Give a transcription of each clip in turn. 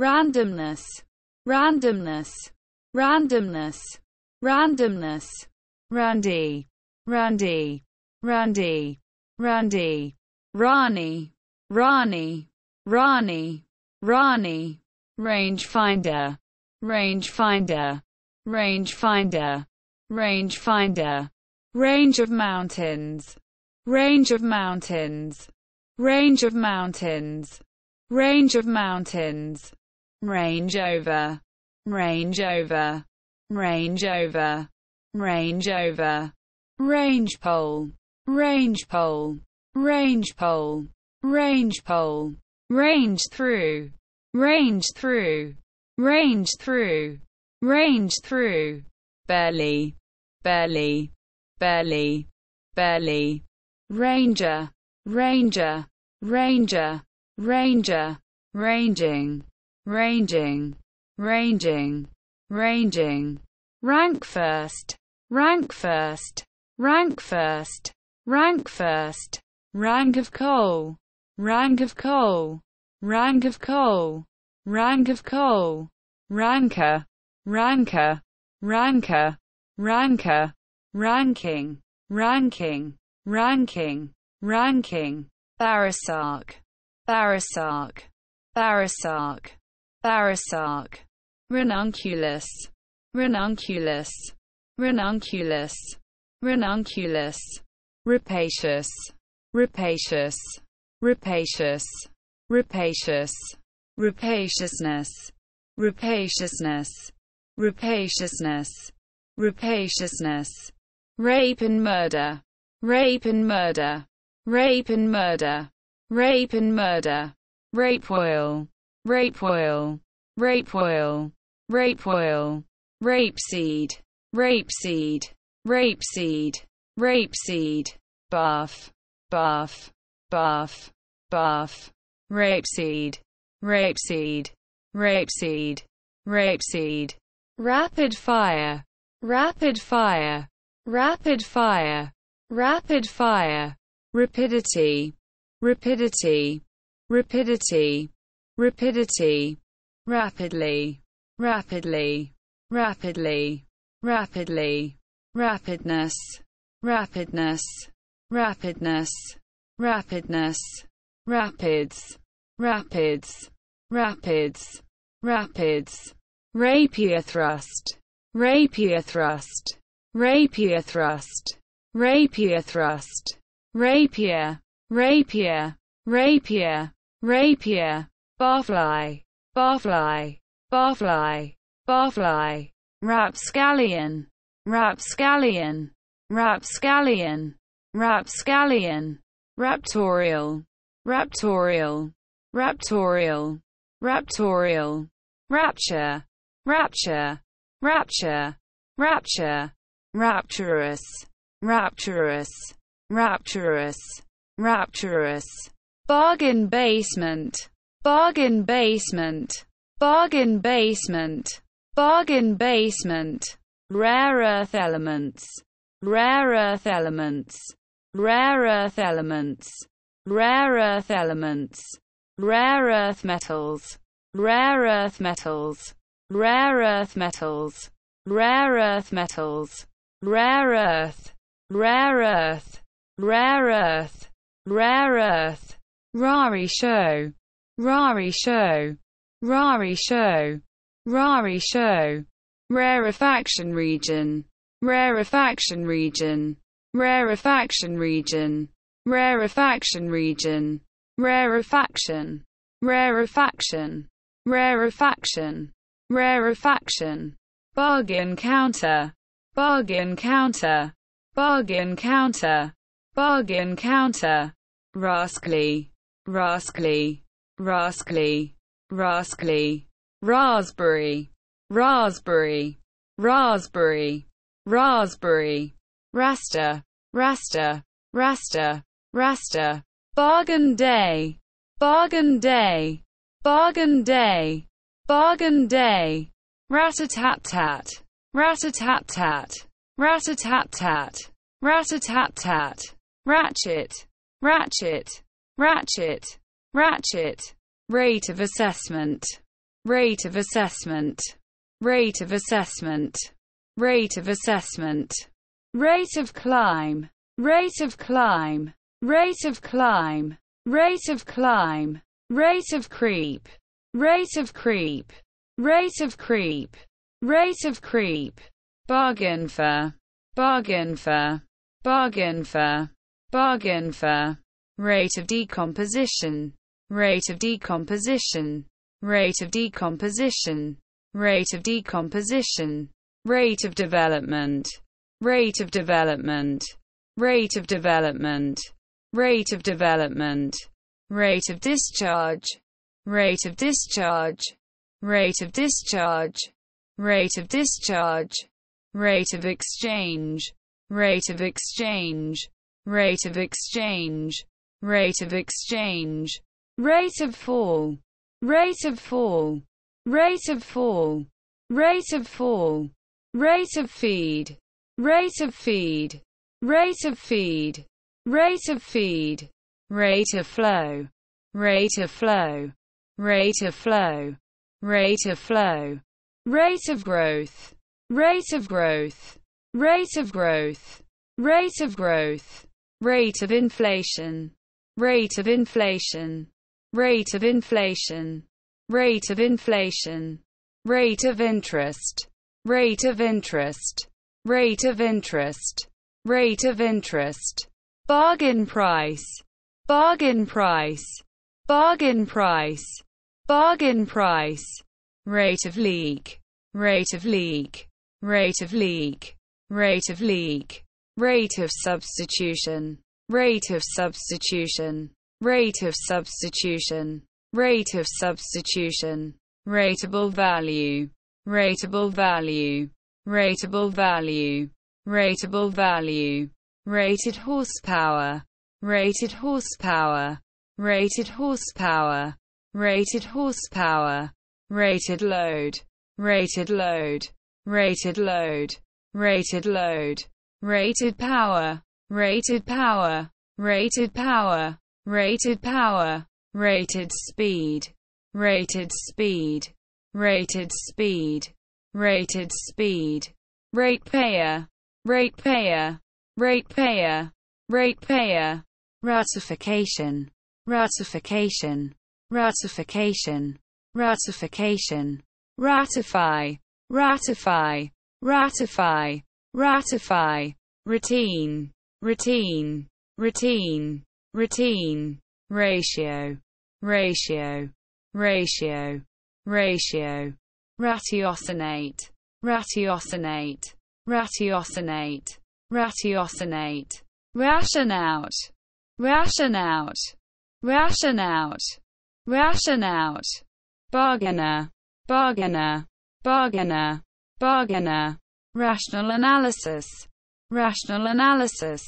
randomness, randomness, randomness, randomness, Randy, Randy, Randy, Randy, Ronnie, Ronnie, Ronnie, Ronnie, rangefinder, rangefinder, rangefinder, rangefinder, range of mountains, range of mountains, range of mountains, range of mountains Range over, Range over, Range over, Range over, Range Pole, Range Pole, Range Pole, Range Pole, Range Through, Range Through, Range Through, Range Through, belly, belly, belly, belly, Ranger, Ranger, Ranger, Ranger, Ranging ranging, ranging, ranging, rank first, rank first, rank first, rank first, rank of coal, rank of coal, rank of coal, rank of coal, ranker, ranker, ranker, ranker, ranking, ranking, ranking, ranking, barasark, barasark, barasark. Barasark. Ranunculus. Ranunculus. Ranunculus. Ranunculus. Rapacious. Rapacious. Rapacious. Rapacious. Rapaciousness. Rapaciousness. Rapaciousness. Rapaciousness. Rape and murder. Rape and murder. Rape and murder. Rape and murder. Rape oil rape oil, rape oil, rape oil, rapeseed, rapeseed, rapeseed, seed. buff, buff, buff, buff, rape seed, rape seed. rapid fire, rapid fire, rapid fire, rapid fire, rapidity, rapidity, rapidity rapidity, rapidly, rapidly, rapidly, rapidly, rapidness, rapidness, rapidness, rapidness, rapids, rapids, rapids, rapids, rapier thrust, rapier thrust, rapier thrust, rapier thrust, rapier, rapier, rapier, rapier, barfly, barfly, barfly, barfly, rapscallion, rapscallion, rapscallion, rapscallion, raptorial, raptorial, raptorial, raptorial, rapture, rapture, rapture, rapture, rapturous, rapturous, rapturous, rapturous, bargain basement, bargain basement, bargain basement, bargain basement, rare earth elements, rare earth elements, rare earth elements, rare earth elements, rare earth metals, rare earth metals, rare earth metals, rare earth metals, rare earth, rare earth, rare earth, rare earth, Rare show. Rari show. Rari show. Rari show. Rarefaction region. Rarefaction region. Rarefaction region. Rarefaction region. Rarefaction. Rarefaction. Rarefaction. Rarefaction. Bargain counter. Bargain counter. Bargain counter. Bargain counter. Rascally. Rascally rascally, rascally, raspberry, raspberry, raspberry, raspberry, rasta, rasta, rasta, rasta, bargain day, bargain day, bargain day, bargain day, rat-a-tat-tat, rat-a-tat-tat, rat-a-tat-tat, rat-a-tat-tat, ratchet, ratchet, ratchet, ratchet, rate of assessment, rate of assessment, rate of assessment, rate of assessment, rate of climb, rate of climb, rate of climb, rate of climb, rate of creep, rate of creep, rate of creep, rate of creep, bargain for, bargain for, bargain for, bargain for, rate of decomposition, Rate of decomposition. Rate of decomposition. Rate of decomposition. Rate of development. Rate of development. Rate of development. Rate of development. Rate of discharge. Rate of discharge. Rate of discharge. Rate of discharge. Rate of exchange. Rate of exchange. Rate of exchange. Rate of exchange rate of fall, rate of fall, rate of fall, rate of fall, rate of feed, rate of feed, rate of feed, rate of feed, rate of flow, rate of flow, rate of flow, rate of flow, rate of growth, rate of growth, rate of growth, rate of growth, rate of inflation, rate of inflation, rate of inflation, rate of inflation, rate of interest, rate of interest, rate of interest, rate of interest, bargain price, bargain price, bargain price, bargain price, rate of leak, rate of leak, rate of leak, rate of leak, rate of substitution, rate of substitution Rate of substitution. Rate of substitution. Rateable value. Rateable value. Rateable value. Rateable value. Rated horsepower. Rated horsepower. Rated horsepower. Rated horsepower. Rated load. Rated load. Rated load. Rated load. Rated power. Rated power. Rated power rated power, rated speed, rated speed, rated speed, rated speed, ratepayer, ratepayer, ratepayer, ratepayer, ratification, ratification, ratification, ratification, ratify, ratify, ratify, ratify, routine, routine, routine, routine, ratio, ratio, ratio, ratio, ratiocinate, ratiocinate, ratiocinate, ratiocinate, ration out, ration out, ration out, ration out, bargainer, bargainer, bargainer, bargainer, rational analysis, rational analysis,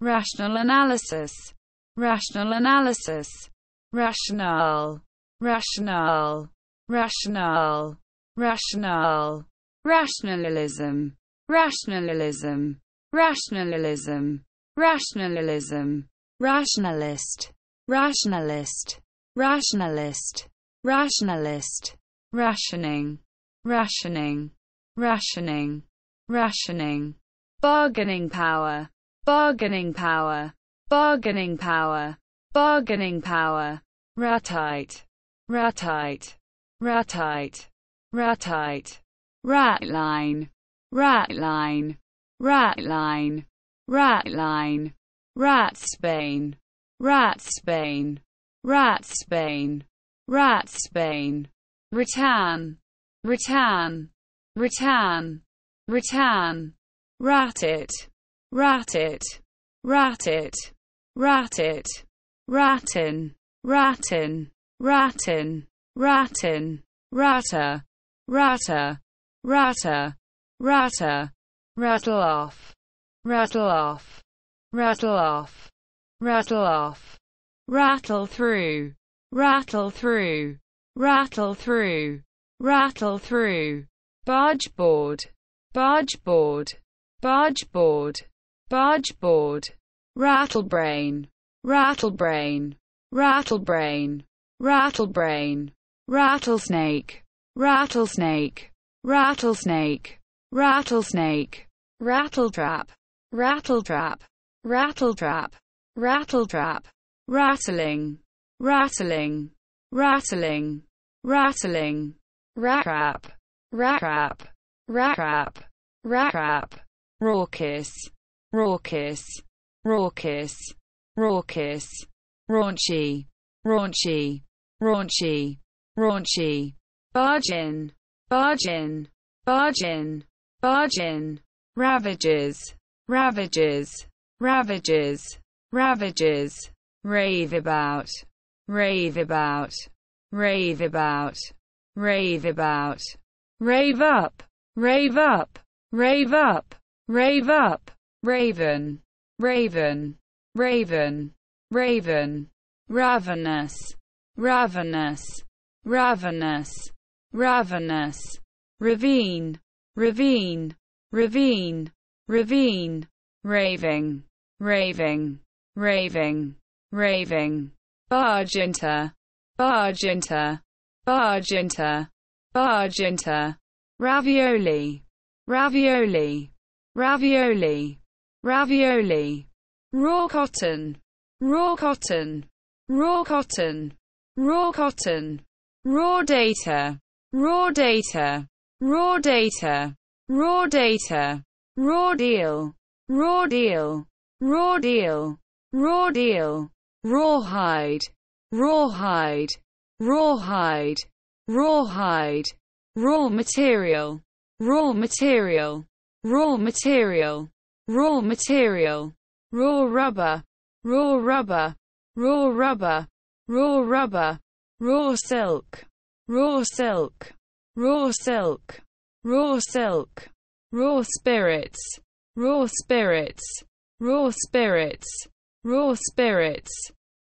rational analysis, rational analysis, rational, rational, rational, Rational. rationalism, rationalism, rationalism, rationalism, rationalist, rationalist, rationalist, rationalist, rationing, rationing, rationing, rationing, bargaining power, bargaining power, bargaining power, bargaining power, ratite, ratite, ratite, ratite, ratline, ratline, ratline, ratline, ratsbane, ratsbane, ratsbane, ratsbane, rattan, rattan, rattan, rattan, rat it, rat it, rat it rat it, ratin, ratin, ratin, ratin, ratter, ratter, ratter, ratter, rattle off, rattle off, rattle off, rattle off, rattle through, rattle through, rattle through, rattle through, barge board, barge board, barge board, barge board, rattlebrain, rattlebrain, rattlebrain, rattlebrain, rattlesnake, rattlesnake, rattlesnake, rattlesnake, rattletrap, rattletrap, rattletrap, rattletrap, rattling, rattling, rattling, rattling, rap, rap, rap, rap, raucous, raucous raucous, raucous, raunchy, raunchy, raunchy, raunchy, bargain, bargain, bargain, bargain, ravages, ravages, ravages, ravages, rave about, rave about, rave about, rave about, rave up, rave up, rave up, rave up, raven raven, raven, raven, ravenous, ravenous, ravenous, ravenous, ravine, ravine, ravine, ravine, raving, raving, raving, raving, barge into, barge into, barge barge ravioli, ravioli, ravioli ravioli, raw cotton, raw cotton, raw cotton, raw cotton, raw data, raw data, raw data, raw data, raw deal, raw deal, raw deal, raw deal, rawhide, rawhide, rawhide, rawhide, raw material, raw material, raw material, raw material, raw rubber, raw rubber, raw rubber, raw rubber, raw silk, raw silk, raw silk, raw silk, raw spirits, raw spirits, raw spirits, raw spirits,